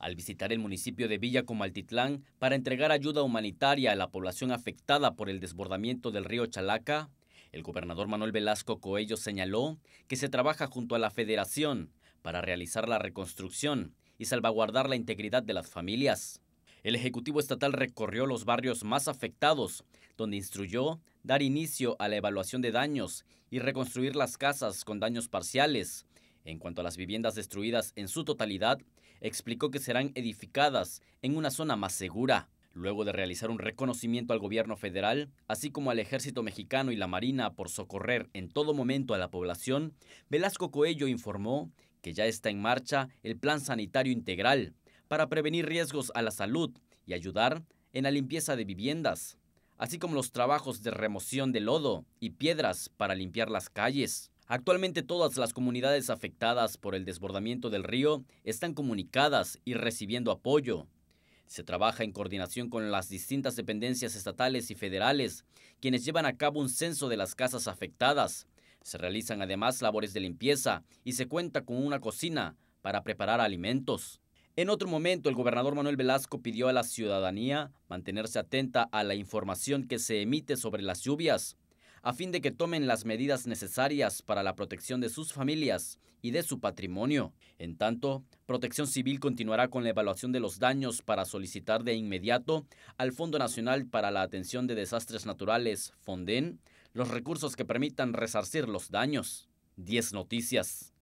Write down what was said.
al visitar el municipio de Villa Comaltitlán para entregar ayuda humanitaria a la población afectada por el desbordamiento del río Chalaca, el gobernador Manuel Velasco Coello señaló que se trabaja junto a la Federación para realizar la reconstrucción y salvaguardar la integridad de las familias. El Ejecutivo Estatal recorrió los barrios más afectados, donde instruyó dar inicio a la evaluación de daños y reconstruir las casas con daños parciales. En cuanto a las viviendas destruidas en su totalidad, explicó que serán edificadas en una zona más segura. Luego de realizar un reconocimiento al gobierno federal, así como al ejército mexicano y la Marina por socorrer en todo momento a la población, Velasco Coello informó que ya está en marcha el Plan Sanitario Integral para prevenir riesgos a la salud y ayudar en la limpieza de viviendas, así como los trabajos de remoción de lodo y piedras para limpiar las calles. Actualmente todas las comunidades afectadas por el desbordamiento del río están comunicadas y recibiendo apoyo. Se trabaja en coordinación con las distintas dependencias estatales y federales, quienes llevan a cabo un censo de las casas afectadas. Se realizan además labores de limpieza y se cuenta con una cocina para preparar alimentos. En otro momento, el gobernador Manuel Velasco pidió a la ciudadanía mantenerse atenta a la información que se emite sobre las lluvias, a fin de que tomen las medidas necesarias para la protección de sus familias y de su patrimonio. En tanto, Protección Civil continuará con la evaluación de los daños para solicitar de inmediato al Fondo Nacional para la Atención de Desastres Naturales, FONDEN, los recursos que permitan resarcir los daños. 10 Noticias.